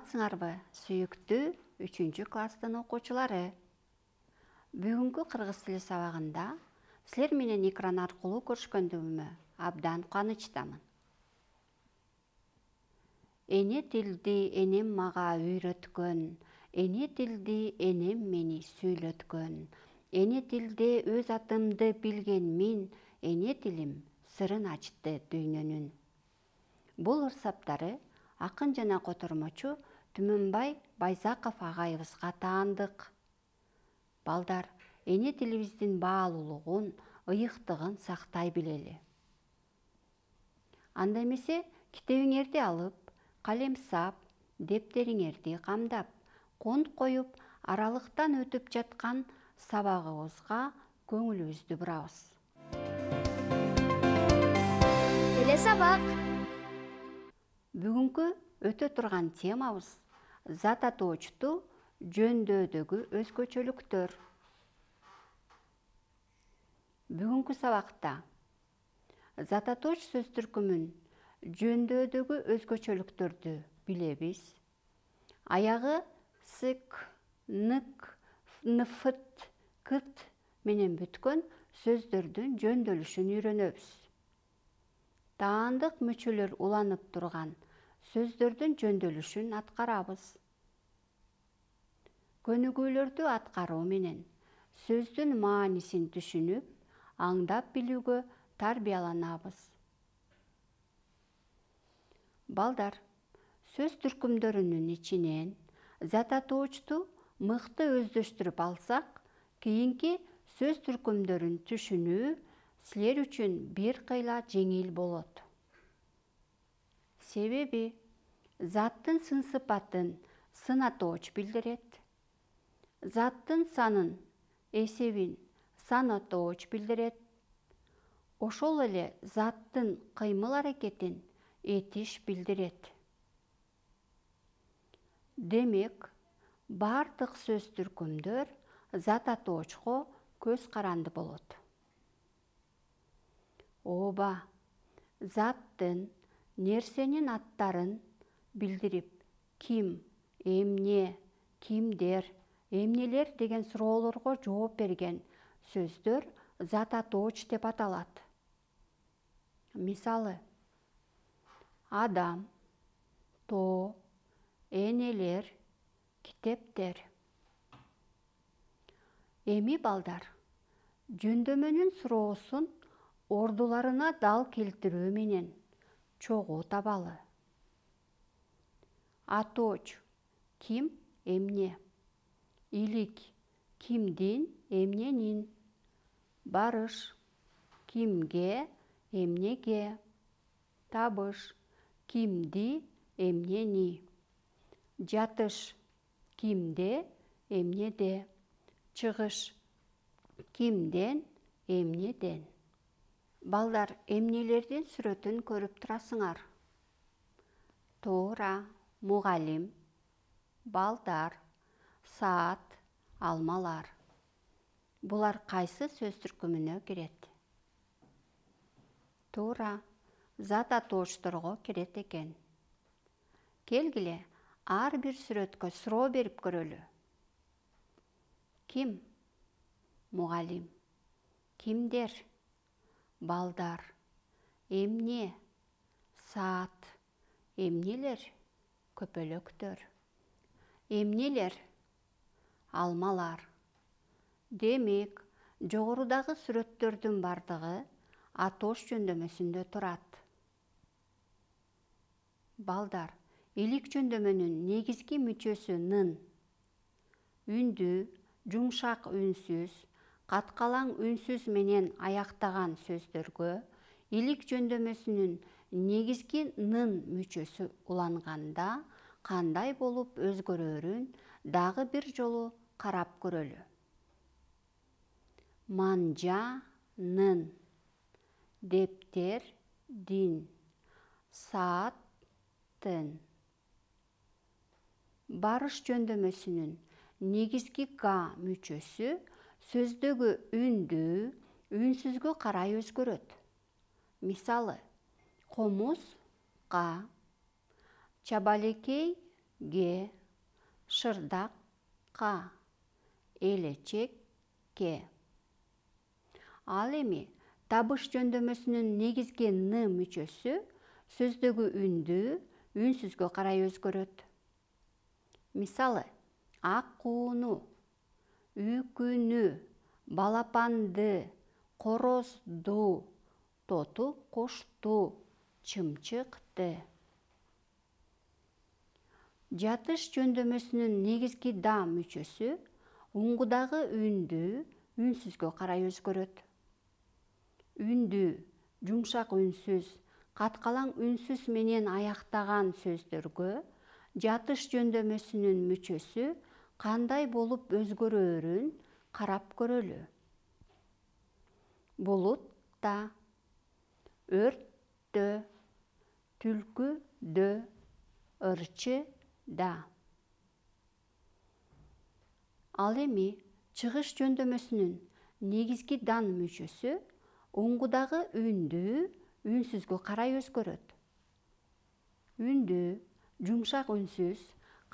саламатсыңарбы сүйүктүү үчүнчү класстын окуучулары бүгүнкү кыргыз тили сабагында силер менен экран аркылуу көрүшкөндүгүмө абдан кубанычтамын эне тилди энем мага үйрөткөн эне тилди энем мени сүйлөткөн эне тилде өз атымды билген мен эне тилим сырын ачты дүйнөнүн бул ырсаптары акын жана котормочу түмінбай байзақов ағайымызға таңдық балдар эне тилибиздин баалуулугун ұйықтығын сақтай білелі. анда эмесе ерде алып қалем сап дептериңерди қамдап, қонт қойып, аралықтан өтіп жатқан сабагыбызга көңүлүбүздү бурабыз теле сабак бүгүнкү өтө турган темабыз зат атоочту жөндөөдөгү өзгөчөлүктөр бүгүнкү сабакта зат атооч сөз түркүмүн жөндөөдөгү өзгөчөлүктөрдү билебиз аягы сык нык нфт кт менен бүткөн сөздөрдүн жөндөлүшүн үйрөнөбүз таандык мүчөлөр уланып турган сөздөрдүн жөндөлүшүн аткарабыз көнүгүүлөрдү атқару менен сөздің маанисин түшүнүп аңдап билүүгө тарбияланабыз балдар сөз түркүмдөрүнүн ичинен зататоочту мықты өздөштүрүп алсақ кийинки сөз түркүмдөрүн түшүнүү силер үчүн бир кыйла жеңил болот себеби заттын сын сыпатын сынатооч билдирет заттын санын эсебин сан билдирет ошол эле заттын кыймыл аракетин этиш билдирет демек бардык сөз түркүмдөр зат атоочко көз каранды болот ооба заттын нерсенин аттарын билдирип ким эмне кимдер эмнелер деген суроолорго жооп берген сөздөр зат атооч деп аталат мисалы адам то, энелер китептер эми балдар жөндөмөнүн суроосун ордуларына дал келтирүү менен чогуу табалы атооч ким эмне илик кимдин эмненин барыш кимге эмнеге табыш кимди эмнени жатыш кимде эмнеде чыгыш кимден эмнеден балдар эмнелерден сүрөтүн көрүп турасыңар туура мугалим балдар саат алмалар бұлар қайсы сөз түркіміне кіреді тура зат атоошторго кирет екен. Келгілі, ар бир сүрөткө сұро беріп көрөлү ким Мұғалим. кимдер балдар Емне? саат эмнелер көпөлөктөр Емнелер? алмалар демек жогорудагы сүрөттөрдүн бардыгы атош жөндөмөсүндө турат балдар илик жөндөмөнүн негизги мүчөсү нын үндү жумшак үнсүз каткалаң үнсүз менен аяктаган сөздөргө илик жөндөмөсүнүн негизги нын мүчөсү уланганда кандай болуп өзгөрөрүн дагы бир жолу карап көрөлү манжанын саат тын барыш жөндөмөсүнүн негизги к мүчөсү сөздөгү үндүү үнсүзгө карай өзгөрөт мисалы комуз чабалекей ге шырдак шырдакка элечекке ал эми табыш жөндөмөсүнүн негизги н мүчөсү сөздөгү үндү үнсүзгө карай өзгөрөт мисалы аккууну үкүнү балапанды корозду тоту кошту чымчыкты жатыш жөндөмөсүнүн негизги да мүчөсү уңгудагы үндүү үнсүзгө карай өзгөрөт үндүү жумшак үнсүз каткалаң үнсүз менен аяктаган сөздөргө жатыш жөндөмөсүнүн мүчөсү кандай болуп өзгөрөөрүн карап көрөлү өрт дө түлкү дө ырчы да ал эми чыгыш жөндөмөсүнүн негизги дан мүчөсү оңгудагы үндүү үнсүзгө карай өзгөрөт үндүү жумшак үнсүз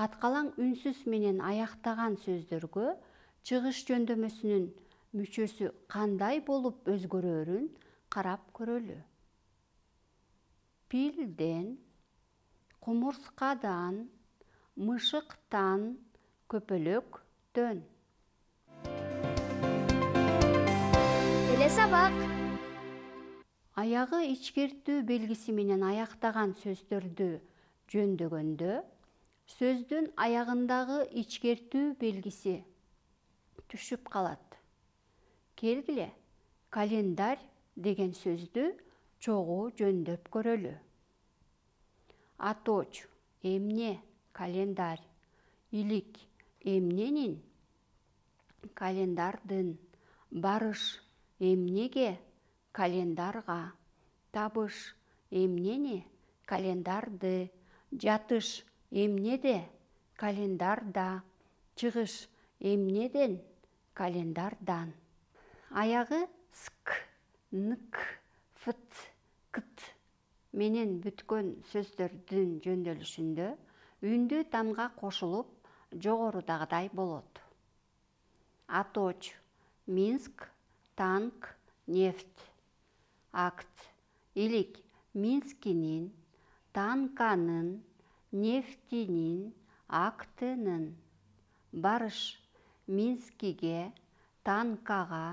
каткалаң үнсүз менен аяктаган сөздөргө чыгыш жөндөмөсүнүн мүчөсү кандай болуп өзгөрөөрүн карап көрөлү пилден кумурскадан мышыктан көпөлөк төн эле сабак аягы ичкертүү белгиси менен аяктаган сөздөрдү жөндөгөндө сөздүн аягындагы ичкертүү белгиси түшүп калат келгиле календарь деген сөздү чогуу жөндөп көрөлү атооч эмне календарь илик эмненин календардын барыш эмнеге календарга табыш эмнени календарды жатыш эмнеде календарда чыгыш эмнеден календардан аяғы ск нк фт кт менен бүткөн сөздөрдүн жөнделишинде үндү тамга кошулуп жогорудагыдай болот аточ минск танк нефть акт Илік. минскинин танканын нефтинин актынын барыш минскиге танкаға,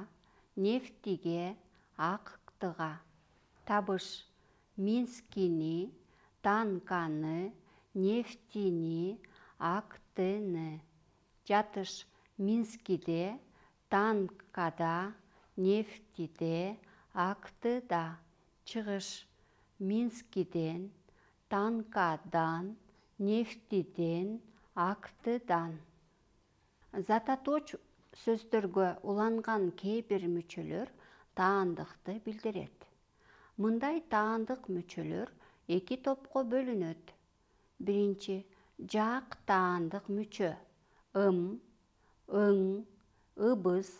нефтиге актыга табыш минскини танканы нефтини актыны жатыш минскиде танкада нефтиде актыда чыгыш минскиден танкадан нефтиден актыдан зататоч сөздөргө уланган кейбір мүчөлөр таандыкты билдирет мындай таандык мүчөлөр эки топко бөлүнөт биринчи жаак таандык мүчө ым ың ыбыз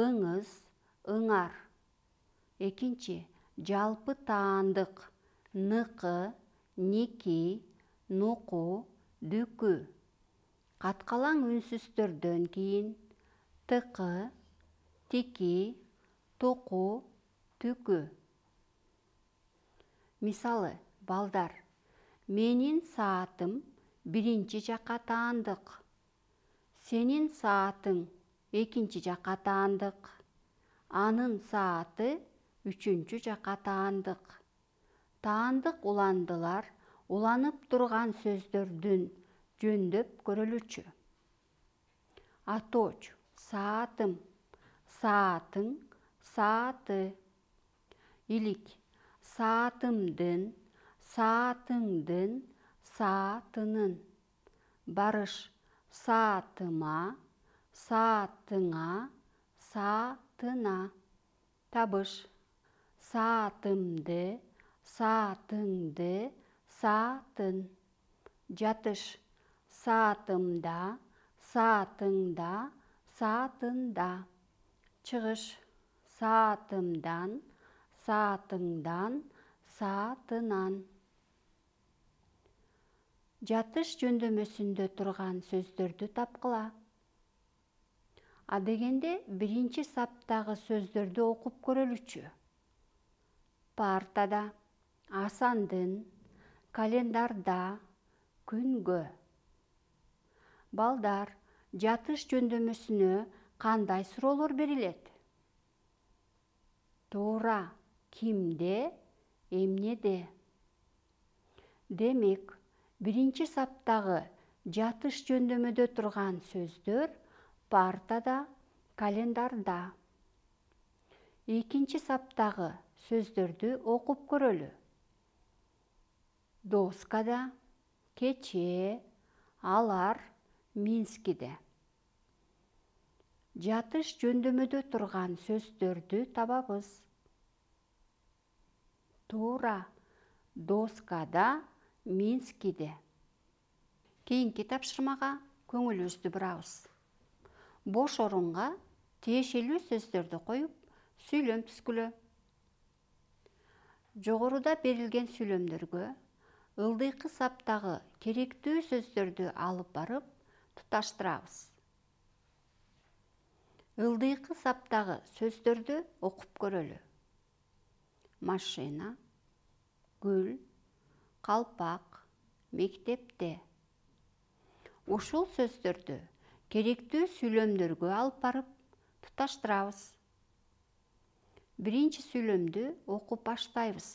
ыңыз ыңар экинчи жалпы таандык ныкы ники нуку дүкү каткалаң үнсүздөрдөн кийин тыкы тики туку түкү мисалы балдар менин саатым биринчи жакка таандык сенин саатың экинчи жакка таандык анын сааты үчүнчү жакка таандык таандык уландылар уланып турган сөздөрдүн жөндөп көрөлүчү аточ саатым саатың сааты илик саатымдын саатыңдын сатынын барыш сатыма сатыңа сатына табыш сатымды сатыңды сатын жатыш сатымда сатыңда сатында шығыш сатымдан сатыңдан сатынан жатыш жөндөмөсүндө турган сөздөрдү тапкыла адегенде биринчи саптагы сөздөрдү окуп көрөлүчү партада асандын календарда күнгө балдар жатыш жөндөмөсүнө кандай суроолор берилет туура кимде эмнеде демек биринчи саптагы жатыш жөндөмүдө турган сөздөр партада календарда экинчи саптагы сөздөрдү окуп көрөлү доскада кечээ алар минскиде жатыш жөндөмүдө турган сөздөрдү табабыз туура доскада минскийде кийинки тапшырмага көңүлүбүздү бурабыз бош орунга тиешелүү сөздөрдү коюп сүйлөм түзгүлө жогоруда берилген сүйлөмдөргө ылдыйкы саптагы керектүү сөздөрдү алып барып туташтырабыз ылдыйкы саптагы сөздөрдү окуп көрөлү машина гүл калпак мектепте ушул сөздөрдү керектүү сүйлөмдөргө алып барып туташтырабыз биринчи сүйлөмдү окуп баштайбыз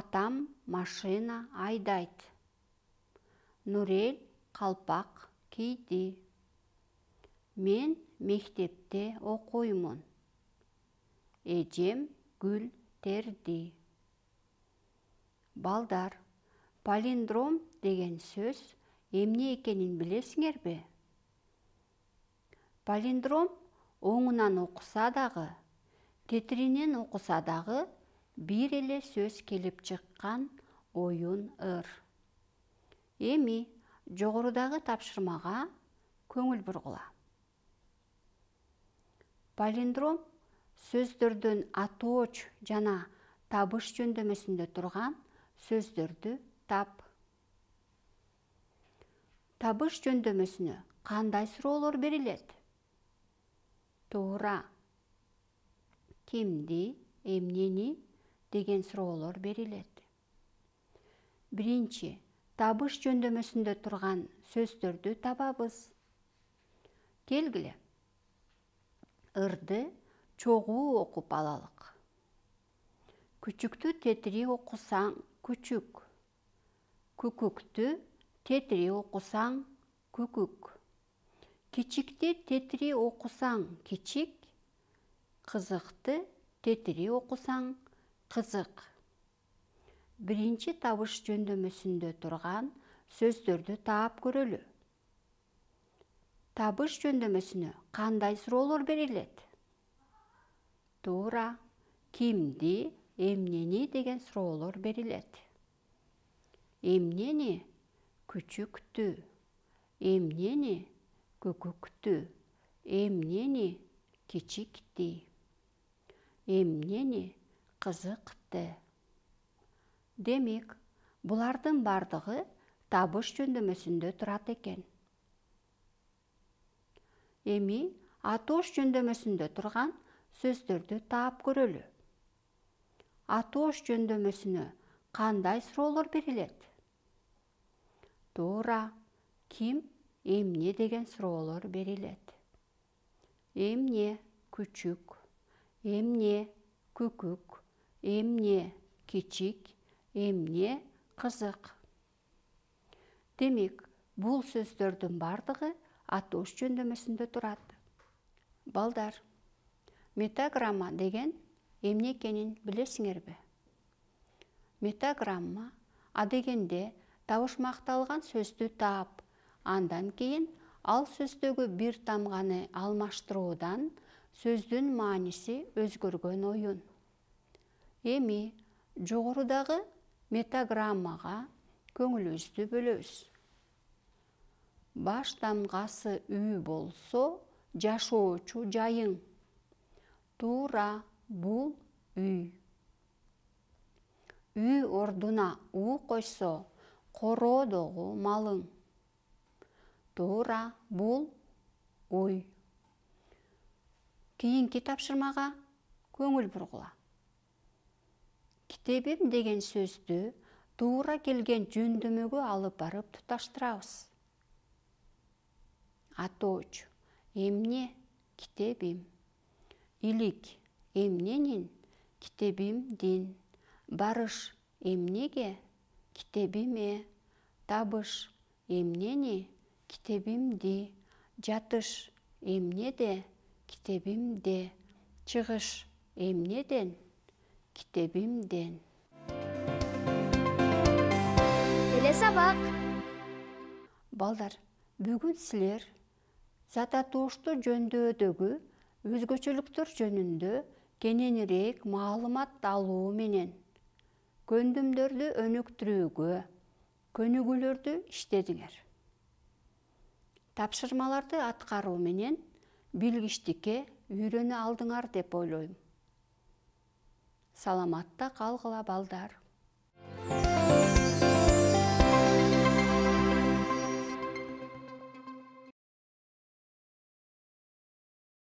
атам машина айдайт нурел калпак кийди мен мектепте окуймун эжем гүл терди балдар палиндром деген сөз эмне экенин билесиңерби палиндром оңунан окуса дагы тетиринен окуса дагы бир эле сөз келип чыккан оюн ыр эми жогорудагы тапшырмага көңүл бургула палиндром сөздөрдүн атооч жана табыш жөндөмөсүндө турган сөздөрдү тап табыш жөндөмөсүнө кандай суроолор берилет туура кимди эмнени деген суроолор берилет биринчи табыш жөндөмөсүндө турган сөздөрдү табабыз келгиле ырды чогуу окуп алалык күчүктү тетирип окусаң күчік күкікті тетіре оқысаң күкік Кечікті тетіре оқысаң кичик қызықты тетіре оқысаң қызық бірінші табыш мүсінді тұрған сөздерді таап көрілі. табыш қандай сұр суроолор берилет туура кимди эмнени деген суроолор берилет эмнени күчүктү эмнени көкүктүү эмнени кичикти эмнени кызыкты демек булардын бардыгы табыш жөндөмөсүндө турат экен эми атош жөндөмөсүндө турган сөздөрдү таап көрөлү атош жөндөмөсүнө кандай суроолор берилет туура ким эмне деген суроолор берилет эмне күчүк эмне күкүк эмне кичик эмне кызык демек бул сөздөрдүн бардыгы атош жөндөмөсүндө турат балдар метаграмма деген эмне экенин билесиңерби метаграмма адегенде табышмакталган сөздү таап андан кийин ал сөздөгү бир тамганы алмаштыруудан сөздүн мааниси өзгөргөн оюн эми жогорудагы метаграммага көңүлүбүздү бөлөбүз баш тамгасы ү болсо жашоочу жайың туура бул үй үй ордуна у койсо короодогу малың туура бул уй кийинки тапшырмага көңүл бургула китебим деген сөздү туура келген жөндөмөгө алып барып туташтырабыз атоочу эмне китебим илик эмненин китебим дин барыш эмнеге китебиме табыш эмнени китебимди жатыш эмнеде китебимде чыгыш эмнеден китебимден бүгін сабак балдар бүгүн силер зат жөндөөдөгү өзгөчөлүктөр жөнүндө Кененірек маалымат алуу менен көндүмдөрдү өнүктүрүүгө көнігілерді иштедиңер тапшырмаларды атқару менен билгичтикке үйрені алдыңар деп ойлойм саламатта қалғыла балдар